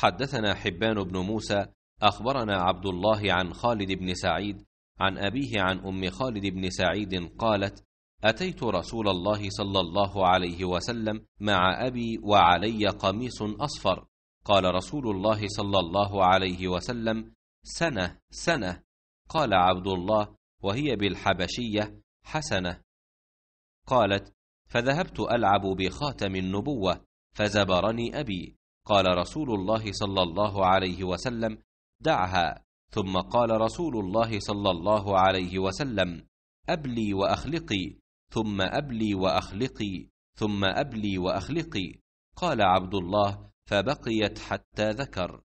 حدثنا حبان بن موسى اخبرنا عبد الله عن خالد بن سعيد عن ابيه عن ام خالد بن سعيد قالت اتيت رسول الله صلى الله عليه وسلم مع ابي وعلي قميص اصفر قال رسول الله صلى الله عليه وسلم سنه سنه قال عبد الله وهي بالحبشيه حسنه قالت فذهبت العب بخاتم النبوه فزبرني ابي قال رسول الله صلى الله عليه وسلم دعها ثم قال رسول الله صلى الله عليه وسلم أبلي وأخلقي ثم أبلي وأخلقي ثم أبلي وأخلقي قال عبد الله فبقيت حتى ذكر